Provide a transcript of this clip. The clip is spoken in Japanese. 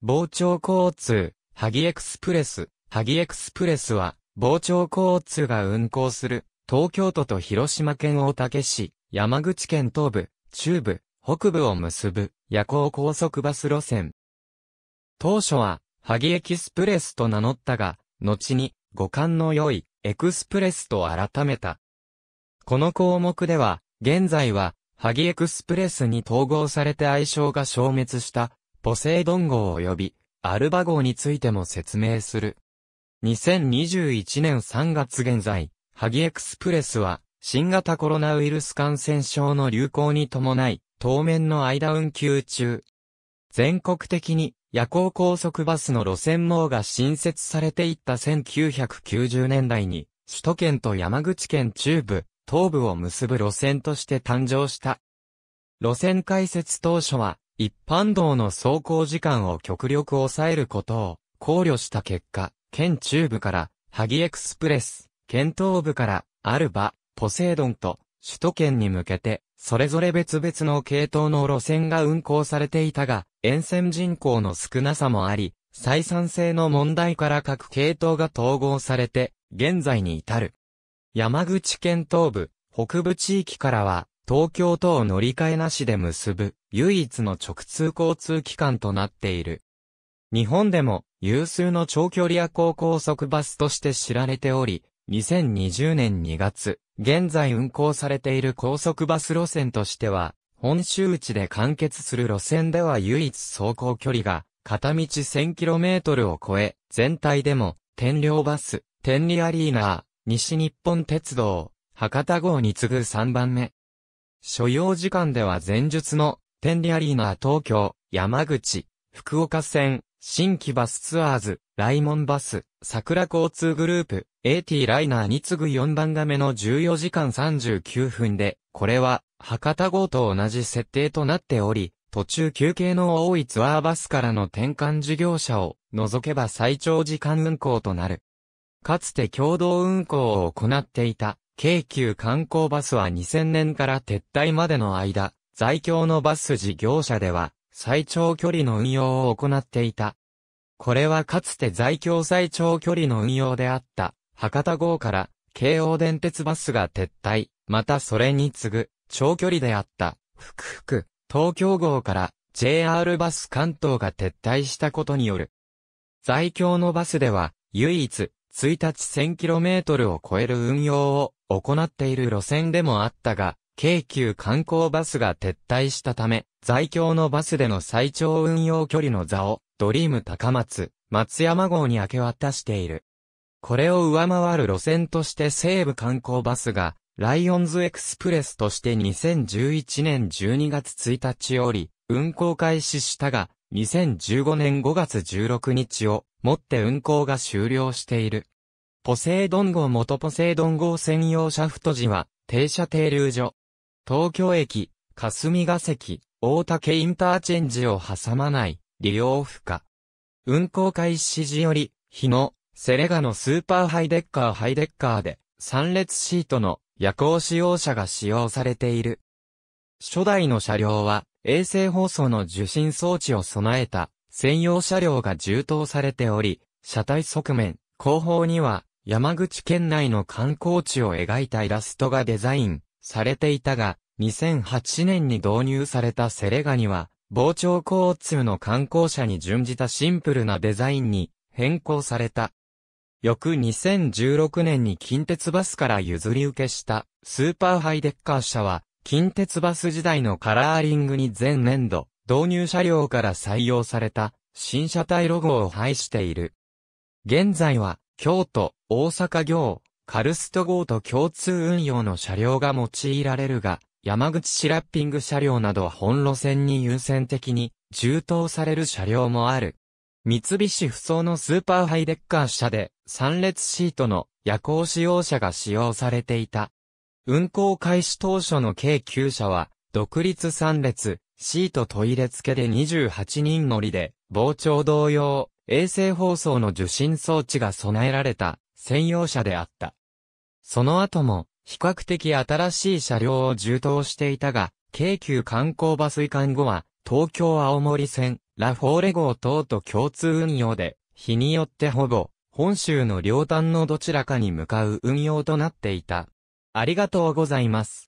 傍聴交通、萩エクスプレス。萩エクスプレスは、傍聴交通が運行する、東京都と広島県大竹市、山口県東部、中部、北部を結ぶ、夜行高速バス路線。当初は、萩エキスプレスと名乗ったが、後に、五感の良い、エクスプレスと改めた。この項目では、現在は、萩エクスプレスに統合されて愛称が消滅した、ポセイドン号及びアルバ号についても説明する。2021年3月現在、ハギエクスプレスは新型コロナウイルス感染症の流行に伴い、当面の間運休中。全国的に夜行高速バスの路線網が新設されていった1990年代に、首都圏と山口県中部、東部を結ぶ路線として誕生した。路線開設当初は、一般道の走行時間を極力抑えることを考慮した結果、県中部から萩エクスプレス、県東部からアルバ、ポセイドンと首都圏に向けて、それぞれ別々の系統の路線が運行されていたが、沿線人口の少なさもあり、採算性の問題から各系統が統合されて、現在に至る。山口県東部、北部地域からは、東京とを乗り換えなしで結ぶ唯一の直通交通機関となっている。日本でも有数の長距離夜行高速バスとして知られており、2020年2月、現在運行されている高速バス路線としては、本州内で完結する路線では唯一走行距離が片道 1000km を超え、全体でも天領バス、天理アリーナー、西日本鉄道、博多号に次ぐ3番目、所要時間では前述の、ンリアリーナ東京、山口、福岡線、新規バスツアーズ、ライモンバス、桜交通グループ、AT ライナーに次ぐ4番目の14時間39分で、これは、博多号と同じ設定となっており、途中休憩の多いツアーバスからの転換事業者を除けば最長時間運行となる。かつて共同運行を行っていた京急観光バスは2000年から撤退までの間、在京のバス事業者では、最長距離の運用を行っていた。これはかつて在京最長距離の運用であった、博多号から、京王電鉄バスが撤退、またそれに次ぐ、長距離であった、福福、東京号から、JR バス関東が撤退したことによる。在京のバスでは、唯一、1日 1000km を超える運用を行っている路線でもあったが、京急観光バスが撤退したため、在京のバスでの最長運用距離の座を、ドリーム高松、松山号に明け渡している。これを上回る路線として西武観光バスが、ライオンズエクスプレスとして2011年12月1日より運行開始したが、2015年5月16日をもって運行が終了している。ポセイドン号元ポセイドン号専用シャフト時は、停車停留所。東京駅、霞ヶ関、大竹インターチェンジを挟まない、利用不可。運行開始時より、日の、セレガのスーパーハイデッカーハイデッカーで、3列シートの夜行使用車が使用されている。初代の車両は、衛星放送の受信装置を備えた、専用車両が充当されており、車体側面、後方には、山口県内の観光地を描いたイラストがデザインされていたが、2008年に導入されたセレガには、傍聴交通の観光車に準じたシンプルなデザインに変更された。翌2016年に近鉄バスから譲り受けしたスーパーハイデッカー車は、近鉄バス時代のカラーリングに前年度、導入車両から採用された新車体ロゴを配している。現在は京都、大阪行、カルスト号と共通運用の車両が用いられるが、山口市ラッピング車両など本路線に優先的に充当される車両もある。三菱不走のスーパーハイデッカー車で3列シートの夜行使用車が使用されていた。運行開始当初の計9車は、独立3列、シートトイレ付けで28人乗りで、傍聴同様、衛星放送の受信装置が備えられた専用車であった。その後も、比較的新しい車両を充当していたが、京急観光バス移管後は、東京青森線、ラフォーレ号等と共通運用で、日によってほぼ、本州の両端のどちらかに向かう運用となっていた。ありがとうございます。